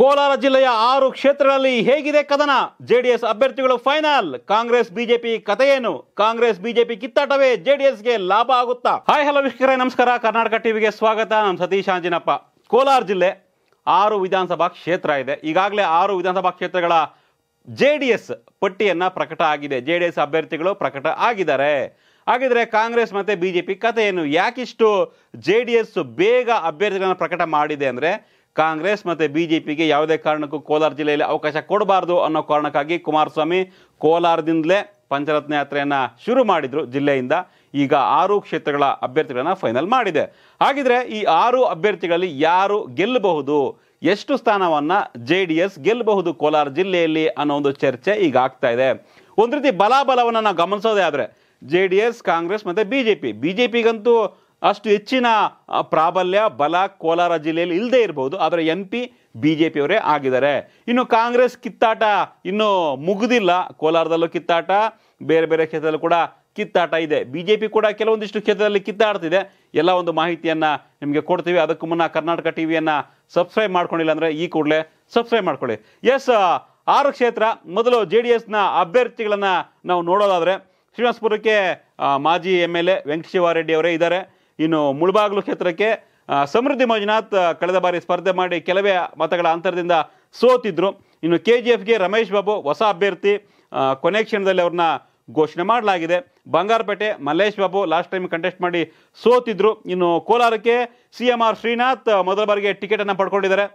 ಕೋಲಾರ ಜಿಲ್ಲೆಯ ಆರು ಕ್ಷೇತ್ರಗಳಲ್ಲಿ ಹೇಗಿದೆ ಕದನ ಜೆಡಿಎಸ್ ಅಭ್ಯರ್ಥಿಗಳು ಫೈನಲ್ ಕಾಂಗ್ರೆಸ್ ಬಿಜೆಪಿ ಕಥೆಯೇನು ಕಾಂಗ್ರೆಸ್ ಬಿಜೆಪಿ ಕಿತ್ತಾಟವೇ ಜೆಡಿಎಸ್ಗೆ ಲಾಭ ಆಗುತ್ತಾ ಹಾಯ್ ಹಲೋ ವೀಕ್ಷಕರೇ ನಮಸ್ಕಾರ ಕರ್ನಾಟಕ ಟಿವಿಗೆ ಸ್ವಾಗತ ನಾನು ಸತೀಶ್ ಅಂಜಿನಪ್ಪ ಕೋಲಾರ ಜಿಲ್ಲೆ ಆರು ವಿಧಾನಸಭಾ ಕ್ಷೇತ್ರ ಇದೆ ಈಗಾಗಲೇ ಆರು ವಿಧಾನಸಭಾ ಕ್ಷೇತ್ರಗಳ ಜೆ ಡಿ ಎಸ್ ಪಟ್ಟಿಯನ್ನು ಪ್ರಕಟ ಆಗಿದೆ ಜೆ ಡಿ ಎಸ್ ಅಭ್ಯರ್ಥಿಗಳು ಪ್ರಕಟ ಆಗಿದ್ದಾರೆ ಹಾಗಿದ್ರೆ ಕಾಂಗ್ರೆಸ್ ಮತ್ತು ಬಿ ಜೆ ಪಿ ಏನು ಯಾಕಿಷ್ಟು ಜೆ ಡಿ ಎಸ್ ಬೇಗ ಅಭ್ಯರ್ಥಿಗಳನ್ನು ಪ್ರಕಟ ಮಾಡಿದೆ ಅಂದರೆ ಕಾಂಗ್ರೆಸ್ ಮತ್ತು ಬಿ ಜೆ ಪಿಗೆ ಯಾವುದೇ ಕಾರಣಕ್ಕೂ ಕೋಲಾರ ಜಿಲ್ಲೆಯಲ್ಲಿ ಅವಕಾಶ ಕೊಡಬಾರ್ದು ಅನ್ನೋ ಕಾರಣಕ್ಕಾಗಿ ಕುಮಾರಸ್ವಾಮಿ ಕೋಲಾರದಿಂದಲೇ ಪಂಚರತ್ನ ಯಾತ್ರೆಯನ್ನು ಶುರು ಮಾಡಿದರು ಜಿಲ್ಲೆಯಿಂದ ಈಗ ಆರು ಕ್ಷೇತ್ರಗಳ ಅಭ್ಯರ್ಥಿಗಳನ್ನು ಫೈನಲ್ ಮಾಡಿದೆ ಹಾಗಿದ್ರೆ ಈ ಆರು ಅಭ್ಯರ್ಥಿಗಳಲ್ಲಿ ಯಾರು ಗೆಲ್ಲಬಹುದು ಎಷ್ಟು ಸ್ಥಾನವನ್ನು ಜೆ ಡಿ ಎಸ್ ಗೆಲ್ಲಬಹುದು ಕೋಲಾರ ಜಿಲ್ಲೆಯಲ್ಲಿ ಅನ್ನೋ ಒಂದು ಚರ್ಚೆ ಈಗ ಆಗ್ತಾ ಇದೆ ಒಂದು ರೀತಿ ಬಲಾಬಲವನ್ನು ನಾವು ಗಮನಿಸೋದೇ ಆದರೆ ಜೆ ಡಿ ಎಸ್ ಕಾಂಗ್ರೆಸ್ ಮತ್ತು B J P B J ಪಿಗಂತೂ ಅಷ್ಟು ಹೆಚ್ಚಿನ ಪ್ರಾಬಲ್ಯ ಬಲ ಕೋಲಾರ ಜಿಲ್ಲೆಯಲ್ಲಿ ಇಲ್ಲದೆ ಇರಬಹುದು ಆದರೆ ಎಂ ಪಿ ಬಿ ಜೆ ಪಿಯವರೇ ಆಗಿದ್ದಾರೆ ಇನ್ನು ಕಾಂಗ್ರೆಸ್ ಕಿತ್ತಾಟ ಇನ್ನೂ ಮುಗಿದಿಲ್ಲ ಕೋಲಾರದಲ್ಲೂ ಕಿತ್ತಾಟ ಬೇರೆ ಬೇರೆ ಕ್ಷೇತ್ರದಲ್ಲೂ ಕೂಡ ಕಿತ್ತಾಟ ಇದೆ ಬಿ ಜೆ ಪಿ ಕೂಡ ಕೆಲವೊಂದಿಷ್ಟು ಕ್ಷೇತ್ರದಲ್ಲಿ ಕಿತ್ತಾಡ್ತಿದೆ ಎಲ್ಲ ಒಂದು ಮಾಹಿತಿಯನ್ನು ನಿಮಗೆ ಕೊಡ್ತೀವಿ ಅದಕ್ಕೂ ಮುನ್ನ ಕರ್ನಾಟಕ ಟಿ ವಿಯನ್ನು ಸಬ್ಸ್ಕ್ರೈಬ್ ಮಾಡ್ಕೊಂಡಿಲ್ಲ ಅಂದರೆ ಈ ಕೂಡಲೇ ಸಬ್ಸ್ಕ್ರೈಬ್ ಮಾಡ್ಕೊಳ್ಳಿ ಎಸ್ ಆರು ಕ್ಷೇತ್ರ ಮೊದಲು ಜೆ ಡಿ ಎಸ್ನ ಅಭ್ಯರ್ಥಿಗಳನ್ನು ನಾವು ನೋಡೋದಾದರೆ ಶ್ರೀನಿವಾಸಪುರಕ್ಕೆ ಮಾಜಿ M L A Venkateshwara Reddy ಅವರೇ ಇದ್ದಾರೆ ಇನ್ನು ಮುಳಬಾಗ್ಲು ಕ್ಷೇತ್ರಕ್ಕೆ ಸಮೃದ್ಧಿ ಮಂಜುನಾಥ್ ಕಳೆದ ಬಾರಿ ಸ್ಪರ್ಧೆ ಮಾಡಿ ಕೆಲವೇ ಮತಗಳ ಅಂತರದಿಂದ ಸೋತಿದ್ರು ಇನ್ನು ಕೆ ಜಿ ಎಫ್ಗೆ ರಮೇಶ್ ಬಾಬು ಹೊಸ ಅಭ್ಯರ್ಥಿ ಕೊನೆ ಕ್ಷಣದಲ್ಲಿ ಅವ್ರನ್ನ ಘೋಷಣೆ ಮಾಡಲಾಗಿದೆ Bangarapete Mallesh Babu last time contest ಮಾಡಿ ಸೋತಿದ್ರು ಇನ್ನು ಕೋಲಾರಕ್ಕೆ ಸಿ ಎಂ ಆರ್ ಶ್ರೀನಾಥ್ ಮೊದಲ ಬಾರಿಗೆ ಟಿಕೆಟನ್ನು ಪಡ್ಕೊಂಡಿದ್ದಾರೆ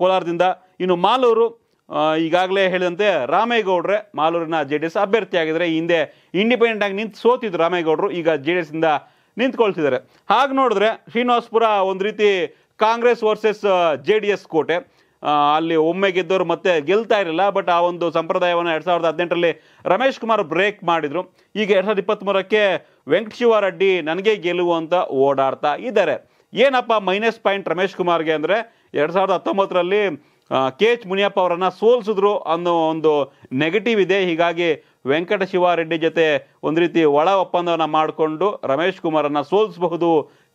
ಕೋಲಾರದಿಂದ ಇನ್ನು ಮಾಲೂರು ಈಗಾಗಲೇ ಹೇಳಿದಂತೆ ರಾಮೇಗೌಡ್ರೆ ಮಾಲೂರಿನ ಜೆ ಡಿ ಎಸ್ ಅಭ್ಯರ್ಥಿಯಾಗಿದ್ದಾರೆ ಈ ಹಿಂದೆ ಇಂಡಿಪೆಂಡೆಂಟ್ ಆಗಿ ನಿಂತು ಸೋತಿದ್ರು ರಾಮೇಗೌಡರು ಈಗ ಜೆ ಡಿ ಇಂದ ನಿಂತ್ಕೊಳ್ತಿದ್ದಾರೆ ಹಾಗೆ ನೋಡಿದ್ರೆ ಶ್ರೀನಿವಾಸ್ಪುರ ಒಂದು ರೀತಿ Congress versus J D S ಕೋಟೆ ಅಲ್ಲಿ ಒಮ್ಮೆ ಗೆದ್ದವರು ಮತ್ತೆ ಗೆಲ್ತಾ ಇರಲಿಲ್ಲ ಬಟ್ ಆ ಒಂದು ಸಂಪ್ರದಾಯವನ್ನು ಎರಡು ಸಾವಿರದ ಹದಿನೆಂಟರಲ್ಲಿ ರಮೇಶ್ ಕುಮಾರ್ ಬ್ರೇಕ್ ಮಾಡಿದರು ಈಗ ಎರಡು ಸಾವಿರದ ಇಪ್ಪತ್ತ್ಮೂರಕ್ಕೆ ವೆಂಕಟಶಿವ ರೆಡ್ಡಿ ನನಗೆ ಗೆಲುವು ಅಂತ ಓಡಾಡ್ತಾ ಇದ್ದಾರೆ ಏನಪ್ಪ ಮೈನಸ್ ಪಾಯಿಂಟ್ ರಮೇಶ್ ಕುಮಾರ್ಗೆ ಅಂದರೆ ಎರಡು ಸಾವಿರದ ಹತ್ತೊಂಬತ್ತರಲ್ಲಿ ಕೆ ಎಚ್ ಮುನಿಯಪ್ಪ ಅವರನ್ನು ಸೋಲಿಸಿದ್ರು ಅನ್ನೋ ಒಂದು ನೆಗೆಟಿವ್ ಇದೆ ಹೀಗಾಗಿ ವೆಂಕಟ ಶಿವಾರೆಡ್ಡಿ ಜೊತೆ ಒಂದು ರೀತಿ ಒಳ ಒಪ್ಪಂದವನ್ನು ಮಾಡಿಕೊಂಡು ರಮೇಶ್ ಕುಮಾರನ್ನು ಸೋಲಿಸಬಹುದು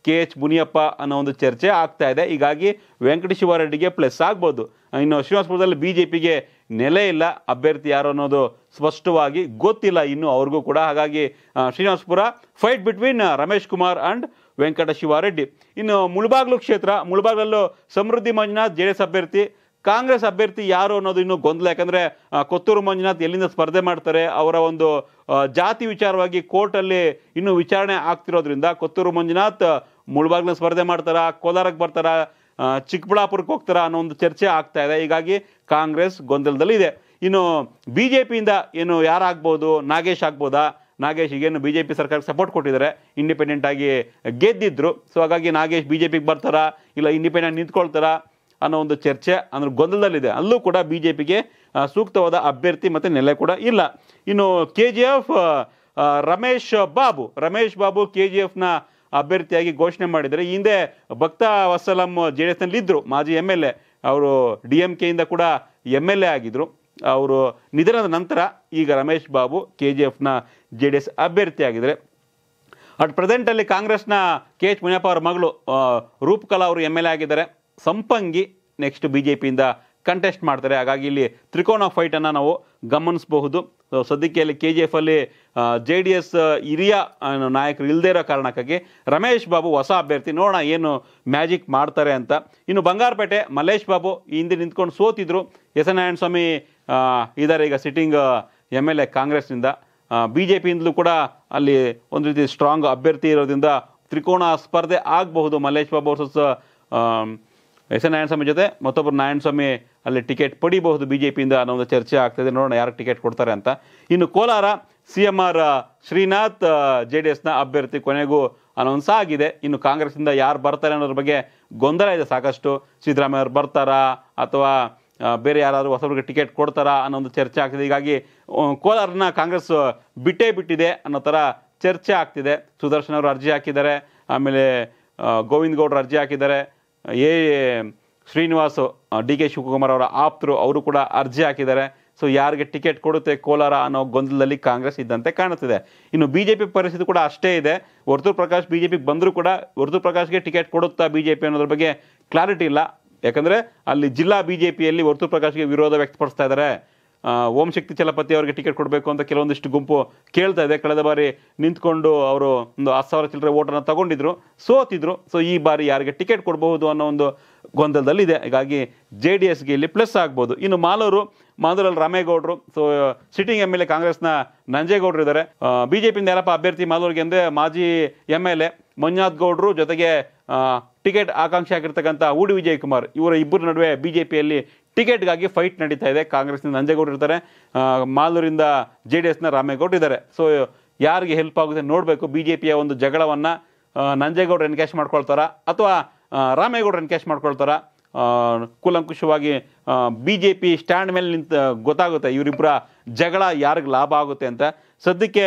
ಕೆ ಎಚ್ ಮುನಿಯಪ್ಪ ಅನ್ನೋ ಒಂದು ಚರ್ಚೆ ಆಗ್ತಾ ಇದೆ ಹೀಗಾಗಿ ವೆಂಕಟ ಶಿವಾರೆಡ್ಡಿಗೆ ಪ್ಲಸ್ ಆಗ್ಬೋದು ಇನ್ನು ಶ್ರೀನಿವಾಸಪುರದಲ್ಲಿ ಬಿ ಜೆ ಪಿಗೆ ನೆಲೆ ಇಲ್ಲ ಅಭ್ಯರ್ಥಿ ಯಾರು ಅನ್ನೋದು ಸ್ಪಷ್ಟವಾಗಿ ಗೊತ್ತಿಲ್ಲ ಇನ್ನು ಅವ್ರಿಗೂ ಕೂಡ ಹಾಗಾಗಿ Srinivaspura fight between Ramesh Kumar and Venkata Shivareddy ಇನ್ನು ಮುಳಬಾಗ್ಲು ಕ್ಷೇತ್ರ ಮುಳಬಾಗ್ಲಲ್ಲೂ Samruddhi Manjunath J D S ಅಭ್ಯರ್ಥಿ ಕಾಂಗ್ರೆಸ್ ಅಭ್ಯರ್ಥಿ ಯಾರು ಅನ್ನೋದು ಇನ್ನೂ ಗೊಂದಲ ಯಾಕಂದರೆ ಕೊತ್ತೂರು ಮಂಜುನಾಥ್ ಎಲ್ಲಿಂದ ಸ್ಪರ್ಧೆ ಮಾಡ್ತಾರೆ ಅವರ ಒಂದು ಜಾತಿ ವಿಚಾರವಾಗಿ ಕೋರ್ಟಲ್ಲಿ ಇನ್ನೂ ವಿಚಾರಣೆ ಆಗ್ತಿರೋದ್ರಿಂದ ಕೊತ್ತೂರು ಮಂಜುನಾಥ್ ಮುಳುಬಾಗ್ನ ಸ್ಪರ್ಧೆ ಮಾಡ್ತಾರಾ ಕೋಲಾರಕ್ಕೆ ಬರ್ತಾರಾ ಚಿಕ್ಕಬಳ್ಳಾಪುರಕ್ಕೆ ಹೋಗ್ತಾರಾ ಅನ್ನೋ ಒಂದು ಚರ್ಚೆ ಆಗ್ತಾ ಇದೆ ಹೀಗಾಗಿ ಕಾಂಗ್ರೆಸ್ ಗೊಂದಲದಲ್ಲಿ ಇದೆ ಇನ್ನು ಬಿ ಜೆ ಪಿಯಿಂದ ಏನು ಯಾರಾಗ್ಬೋದು ನಾಗೇಶ್ ಆಗ್ಬೋದಾ ನಾಗೇಶ್ ಈಗೇನು ಬಿ ಜೆ ಪಿ ಸರ್ಕಾರಕ್ಕೆ ಸಪೋರ್ಟ್ ಕೊಟ್ಟಿದ್ದಾರೆ ಇಂಡಿಪೆಂಡೆಂಟ್ ಆಗಿ ಗೆದ್ದಿದ್ರು ಸೊ ಹಾಗಾಗಿ ನಾಗೇಶ್ ಬಿ ಜೆ ಪಿಗೆ ಬರ್ತಾರಾ ಇಲ್ಲ ಇಂಡಿಪೆಂಡೆಂಟ್ ನಿಂತ್ಕೊಳ್ತಾರಾ ಅನ್ನೋ ಒಂದು ಚರ್ಚೆ ಅಂದ್ರೆ ಗೊಂದಲದಲ್ಲಿದೆ ಅಲ್ಲೂ ಕೂಡ ಬಿ ಜೆ ಪಿಗೆ ಸೂಕ್ತವಾದ ಅಭ್ಯರ್ಥಿ ಮತ್ತು ನೆಲೆ ಕೂಡ ಇಲ್ಲ ಇನ್ನು K G F Ramesh Babu Ramesh Babu K G ಎಫ್ನ ಅಭ್ಯರ್ಥಿಯಾಗಿ ಘೋಷಣೆ ಮಾಡಿದರೆ ಹಿಂದೆ ಭಕ್ತ ವಸಲಂ ಜೆ ಡಿ ಎಸ್ನಲ್ಲಿ ಇದ್ದರು ಮಾಜಿ ಎಮ್ ಎಲ್ ಎ ಅವರು ಡಿ ಎಮ್ ಕೆಯಿಂದ ಕೂಡ ಎಮ್ ಎಲ್ ಎ ಆಗಿದ್ದರು ಅವರು ನಿಧನದ ನಂತರ ಈಗ ರಮೇಶ್ ಬಾಬು ಕೆ ಜಿ ಎಫ್ನ ಜೆ ಡಿ ಎಸ್ ಅಭ್ಯರ್ಥಿಯಾಗಿದ್ದಾರೆ ಅಟ್ ಪ್ರೆಸೆಂಟಲ್ಲಿ ಕಾಂಗ್ರೆಸ್ನ ಕೆ ಎಚ್ ಮುನಿಯಪ್ಪ ಅವರ ಮಗಳು ರೂಪಕಲಾ ಅವರು ಎಮ್ ಎಲ್ ಎ ಆಗಿದ್ದಾರೆ ಸಂಪಂಗಿ ನೆಕ್ಸ್ಟ್ ಬಿ ಜೆ ಪಿಯಿಂದ ಕಂಟೆಸ್ಟ್ ಮಾಡ್ತಾರೆ ಹಾಗಾಗಿ ಇಲ್ಲಿ ತ್ರಿಕೋನ ಫೈಟನ್ನು ನಾವು ಗಮನಿಸಬಹುದು ಸದ್ಯಕ್ಕೆ ಅಲ್ಲಿ ಕೆ ಜಿ ಅಲ್ಲಿ ಜೆ ಡಿ ಎಸ್ ಹಿರಿಯ ನಾಯಕರು ಇಲ್ಲದೇ ಇರೋ ಕಾರಣಕ್ಕಾಗಿ ರಮೇಶ್ ಬಾಬು ಹೊಸ ಅಭ್ಯರ್ಥಿ ನೋಡೋಣ ಏನು ಮ್ಯಾಜಿಕ್ ಮಾಡ್ತಾರೆ ಅಂತ ಇನ್ನು ಬಂಗಾರಪೇಟೆ ಮಲ್ಲೇಶ್ ಬಾಬು ಹಿಂದೆ ನಿಂತ್ಕೊಂಡು ಸೋತಿದ್ರು ಎಸ್ ಎನ್ ನಾರಾಯಣ ಸ್ವಾಮಿ ಇದ್ದಾರೆ ಈಗ ಸಿಟ್ಟಿಂಗ್ ಎಮ್ ಎಲ್ ಎ ಕಾಂಗ್ರೆಸ್ನಿಂದ ಬಿ ಜೆ ಪಿಯಿಂದಲೂ ಕೂಡ ಅಲ್ಲಿ ಒಂದು ರೀತಿ ಸ್ಟ್ರಾಂಗ್ ಅಭ್ಯರ್ಥಿ ಇರೋದ್ರಿಂದ ತ್ರಿಕೋನ ಸ್ಪರ್ಧೆ ಆಗಬಹುದು Mallesh Babu versus S N Narayanaswamy ಜೊತೆ ಮತ್ತೊಬ್ಬರು ನಾರಾಯಣಸ್ವಾಮಿ ಅಲ್ಲಿ ಟಿಕೆಟ್ ಪಡಿಬಹುದು ಬಿ ಜೆ ಪಿಯಿಂದ ಅನ್ನೋ ಒಂದು ಚರ್ಚೆ ಆಗ್ತಿದೆ ನೋಡೋಣ ಯಾರು ಟಿಕೆಟ್ ಕೊಡ್ತಾರೆ ಅಂತ ಇನ್ನು Kolar C M R Srinath J D ಎಸ್ನ ಅಭ್ಯರ್ಥಿ ಕೊನೆಗೂ ಅನೌನ್ಸ್ ಆಗಿದೆ ಇನ್ನು ಕಾಂಗ್ರೆಸ್ಸಿಂದ ಯಾರು ಬರ್ತಾರೆ ಅನ್ನೋದ್ರ ಬಗ್ಗೆ ಗೊಂದಲ ಇದೆ ಸಾಕಷ್ಟು ಸಿದ್ದರಾಮಯ್ಯ ಅವರು ಬರ್ತಾರಾ ಅಥವಾ ಬೇರೆ ಯಾರಾದರೂ ಹೊಸಬ್ರಿಗೆ ಟಿಕೆಟ್ ಕೊಡ್ತಾರಾ ಅನ್ನೋ ಒಂದು ಚರ್ಚೆ ಆಗ್ತಿದೆ ಹೀಗಾಗಿ ಕೋಲಾರನ ಕಾಂಗ್ರೆಸ್ ಬಿಟ್ಟೇ ಬಿಟ್ಟಿದೆ ಅನ್ನೋ ಥರ ಚರ್ಚೆ ಆಗ್ತಿದೆ ಸುದರ್ಶನ್ ಅವರು ಅರ್ಜಿ ಹಾಕಿದ್ದಾರೆ ಆಮೇಲೆ ಗೋವಿಂದ ಗೌಡ್ರು ಅರ್ಜಿ ಹಾಕಿದ್ದಾರೆ A Srinivas D K Shivakumar ಅವರ ಆಪ್ತರು ಅವರು ಕೂಡ ಅರ್ಜಿ ಹಾಕಿದ್ದಾರೆ ಸೊ ಯಾರಿಗೆ ಟಿಕೆಟ್ ಕೊಡುತ್ತೆ ಕೋಲಾರ ಅನ್ನೋ ಗೊಂದಲದಲ್ಲಿ ಕಾಂಗ್ರೆಸ್ ಇದ್ದಂತೆ ಕಾಣುತ್ತಿದೆ ಇನ್ನು ಬಿ ಜೆ ಪಿ ಪರಿಸ್ಥಿತಿ ಕೂಡ ಅಷ್ಟೇ ಇದೆ ವರ್ತೂರ್ ಪ್ರಕಾಶ್ ಬಿ ಜೆ ಪಿಗೆ ಬಂದರೂ ಕೂಡ ವರ್ತೂರ್ ಪ್ರಕಾಶ್ಗೆ ಟಿಕೆಟ್ ಕೊಡುತ್ತಾ ಬಿ ಜೆ ಪಿ ಅನ್ನೋದ್ರ ಬಗ್ಗೆ ಕ್ಲಾರಿಟಿ ಇಲ್ಲ ಯಾಕಂದರೆ ಅಲ್ಲಿ ಜಿಲ್ಲಾ ಬಿ ಜೆ ಪಿಯಲ್ಲಿ ವರ್ತೂರ್ ಪ್ರಕಾಶ್ಗೆ ವಿರೋಧ ವ್ಯಕ್ತಪಡಿಸ್ತಾ ಇದ್ದಾರೆ ಓಂ ಶಕ್ತಿ ಚಲಪತಿ ಅವರಿಗೆ ಟಿಕೆಟ್ ಕೊಡಬೇಕು ಅಂತ ಕೆಲವೊಂದಿಷ್ಟು ಗುಂಪು ಕೇಳ್ತಾ ಇದೆ ಕಳೆದ ಬಾರಿ ನಿಂತ್ಕೊಂಡು ಅವರು ಒಂದು ಹತ್ತು ಸಾವಿರ ಚಿಲ್ಲರೆ ಓಟನ್ನು ತಗೊಂಡಿದ್ರು ಸೋತಿದ್ರು ಸೊ ಈ ಬಾರಿ ಯಾರಿಗೆ ಟಿಕೆಟ್ ಕೊಡಬಹುದು ಅನ್ನೋ ಒಂದು ಗೊಂದಲದಲ್ಲಿದೆ ಹೀಗಾಗಿ ಜೆ ಡಿ ಎಸ್ಗೆ ಇಲ್ಲಿ ಪ್ಲಸ್ ಆಗ್ಬೋದು ಇನ್ನು ಮಾಲೂರು ಮಾಲೂರಲ್ಲಿ ರಾಮೇಗೌಡರು so sitting M L A ಕಾಂಗ್ರೆಸ್ನ ನಂಜೇಗೌಡರು ಇದ್ದಾರೆ ಬಿ ಜೆ ಪಿಯಿಂದ ಯಾರಪ್ಪ ಅಭ್ಯರ್ಥಿ ಮಾಲೂರಿಗೆ ಅಂದರೆ ಮಾಜಿ ಎಮ್ ಎಲ್ ಎ ಮಂಜುನಾಥ್ ಗೌಡರು ಜೊತೆಗೆ ಟಿಕೆಟ್ ಆಕಾಂಕ್ಷಿ ಆಗಿರ್ತಕ್ಕಂಥ ಉಡಿ ವಿಜಯ್ ಕುಮಾರ್ ಇವರ ಇಬ್ಬರ ನಡುವೆ ಬಿ ಜೆ ಪಿಯಲ್ಲಿ ಟಿಕೆಟ್ಗಾಗಿ ಫೈಟ್ ನಡೀತಾ ಇದೆ ಕಾಂಗ್ರೆಸ್ನಿಂದ ನಂಜೇಗೌಡ ಇರ್ತಾರೆ ಮಾಲೂರಿಂದ ಜೆ ಡಿ ಎಸ್ನ ರಾಮೇಗೌಡ ಇದ್ದಾರೆ ಸೊ ಯಾರಿಗೆ ಹೆಲ್ಪ್ ಆಗುತ್ತೆ ನೋಡಬೇಕು ಬಿ ಜೆ ಪಿಯ ಒಂದು ಜಗಳವನ್ನು ನಂಜೇಗೌಡರು ಎನ್ಕ್ಯಾಶ್ ಮಾಡ್ಕೊಳ್ತಾರಾ ಅಥವಾ ರಾಮೇಗೌಡರು ಎನ್ಕ್ಯಾಶ್ ಮಾಡ್ಕೊಳ್ತಾರಾ ಕೂಲಂಕುಷವಾಗಿ ಬಿ ಜೆ ಪಿ ಸ್ಟ್ಯಾಂಡ್ ಮೇಲೆ ನಿಂತು ಗೊತ್ತಾಗುತ್ತೆ ಇವರಿಬ್ಬರ ಜಗಳ ಯಾರಿಗೆ ಲಾಭ ಆಗುತ್ತೆ ಅಂತ ಸದ್ಯಕ್ಕೆ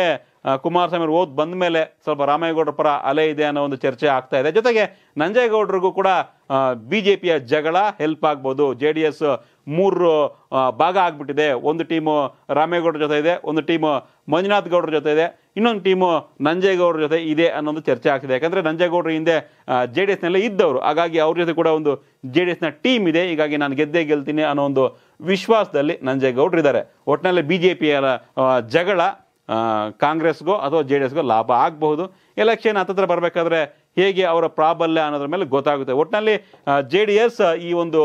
ಕುಮಾರಸ್ವಾಮಿ ಓದ್ ಬಂದ ಮೇಲೆ ಸ್ವಲ್ಪ ರಾಮೇಗೌಡರ ಪರ ಅಲೆ ಇದೆ ಅನ್ನೋ ಒಂದು ಚರ್ಚೆ ಆಗ್ತಾ ಇದೆ ಜೊತೆಗೆ ನಂಜೇಗೌಡರಿಗೂ ಕೂಡ ಬಿ ಜೆ ಪಿಯ ಜಗಳ ಹೆಲ್ಪ್ ಆಗ್ಬೋದು ಜೆ ಡಿ ಎಸ್ ಮೂರು ಭಾಗ ಆಗಿಬಿಟ್ಟಿದೆ ಒಂದು ಟೀಮು ರಾಮೇಗೌಡರ ಜೊತೆ ಇದೆ ಒಂದು ಟೀಮು ಮಂಜುನಾಥ್ ಗೌಡರ ಜೊತೆ ಇದೆ ಇನ್ನೊಂದು ಟೀಮು ನಂಜೇಗೌಡರ ಜೊತೆ ಇದೆ ಅನ್ನೋ ಒಂದು ಚರ್ಚೆ ಆಗ್ತಿದೆ ಯಾಕಂದರೆ ನಂಜೇಗೌಡ್ರ ಹಿಂದೆ ಜೆ ಡಿ ಎಸ್ನಲ್ಲೇ ಇದ್ದವರು ಹಾಗಾಗಿ ಅವ್ರ ಜೊತೆ ಕೂಡ ಒಂದು ಜೆ ಡಿ ಎಸ್ನ ಟೀಮ್ ಇದೆ ಹೀಗಾಗಿ ನಾನು ಗೆದ್ದೇ ಗೆಲ್ತೀನಿ ಅನ್ನೋ ಒಂದು ವಿಶ್ವಾಸದಲ್ಲಿ ಇದ್ದಾರೆ ಒಟ್ಟಿನಲ್ಲಿ ಬಿ ಜೆ ಪಿಯ ಜಗಳ ಕಾಂಗ್ರೆಸ್ಗೋ ಅಥವಾ ಜೆ ಡಿ ಎಸ್ಗೋ ಲಾಭ ಆಗಬಹುದು ಎಲೆಕ್ಷನ್ ಹತ್ತಿರ ಬರಬೇಕಾದ್ರೆ ಹೇಗೆ ಅವರ ಪ್ರಾಬಲ್ಯ ಅನ್ನೋದ್ರ ಮೇಲೆ ಗೊತ್ತಾಗುತ್ತೆ ಒಟ್ಟಿನಲ್ಲಿ ಜೆ ಡಿ ಎಸ್ ಈ ಒಂದು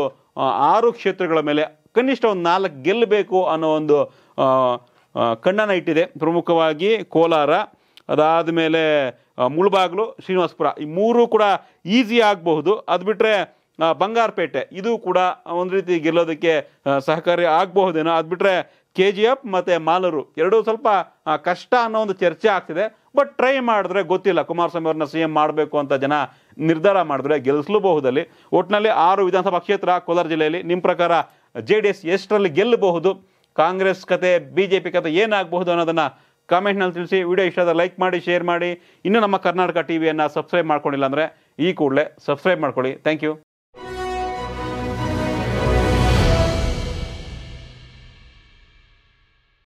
ಆರು ಕ್ಷೇತ್ರಗಳ ಮೇಲೆ ಕನಿಷ್ಠ ಒಂದು ನಾಲ್ಕು ಗೆಲ್ಲಬೇಕು ಅನ್ನೋ ಒಂದು ಕಣ್ಣನ ಇಟ್ಟಿದೆ ಪ್ರಮುಖವಾಗಿ ಕೋಲಾರ ಅದಾದ ಮೇಲೆ ಮುಳಬಾಗ್ಲು ಶ್ರೀನಿವಾಸಪುರ ಈ ಮೂರು ಕೂಡ ಈಸಿ ಆಗಬಹುದು ಅದು ಬಿಟ್ಟರೆ ಬಂಗಾರಪೇಟೆ ಇದು ಕೂಡ ಒಂದು ರೀತಿ ಗೆಲ್ಲೋದಕ್ಕೆ ಸಹಕಾರಿ ಆಗಬಹುದೇನೋ ಅದು ಬಿಟ್ಟರೆ ಕೆ ಜಿ ಎಫ್ ಮತ್ತು ಮಾಲರು ಎರಡೂ ಸ್ವಲ್ಪ ಕಷ್ಟ ಅನ್ನೋ ಒಂದು ಚರ್ಚೆ ಆಗ್ತಿದೆ ಬಟ್ ಟ್ರೈ ಮಾಡಿದ್ರೆ ಗೊತ್ತಿಲ್ಲ ಕುಮಾರಸ್ವಾಮಿ ಅವ್ರನ್ನ ಸಿ ಎಂ ಮಾಡಬೇಕು ಅಂತ ಜನ ನಿರ್ಧಾರ ಮಾಡಿದ್ರೆ ಗೆಲ್ಲಿಸಲೂಬಹುದಲ್ಲಿ ಒಟ್ಟಿನಲ್ಲಿ ಆರು ವಿಧಾನಸಭಾ ಕ್ಷೇತ್ರ ಕೋಲಾರ ಜಿಲ್ಲೆಯಲ್ಲಿ ನಿಮ್ಮ ಪ್ರಕಾರ ಜೆ ಡಿ ಎಸ್ ಎಷ್ಟರಲ್ಲಿ ಗೆಲ್ಲಬಹುದು ಕಾಂಗ್ರೆಸ್ ಕತೆ ಬಿ ಜೆ ಪಿ ಕತೆ ಏನಾಗಬಹುದು ಅನ್ನೋದನ್ನು ಕಾಮೆಂಟ್ನಲ್ಲಿ ತಿಳಿಸಿ ವಿಡಿಯೋ ಇಷ್ಟ ಲೈಕ್ ಮಾಡಿ ಶೇರ್ ಮಾಡಿ ಇನ್ನೂ ನಮ್ಮ ಕರ್ನಾಟಕ ಟಿ ವಿಯನ್ನು ಸಬ್ಸ್ಕ್ರೈಬ್ ಮಾಡ್ಕೊಂಡಿಲ್ಲ ಅಂದರೆ ಈ ಕೂಡಲೇ ಸಬ್ಸ್ಕ್ರೈಬ್ ಮಾಡ್ಕೊಳ್ಳಿ ಥ್ಯಾಂಕ್ ಯು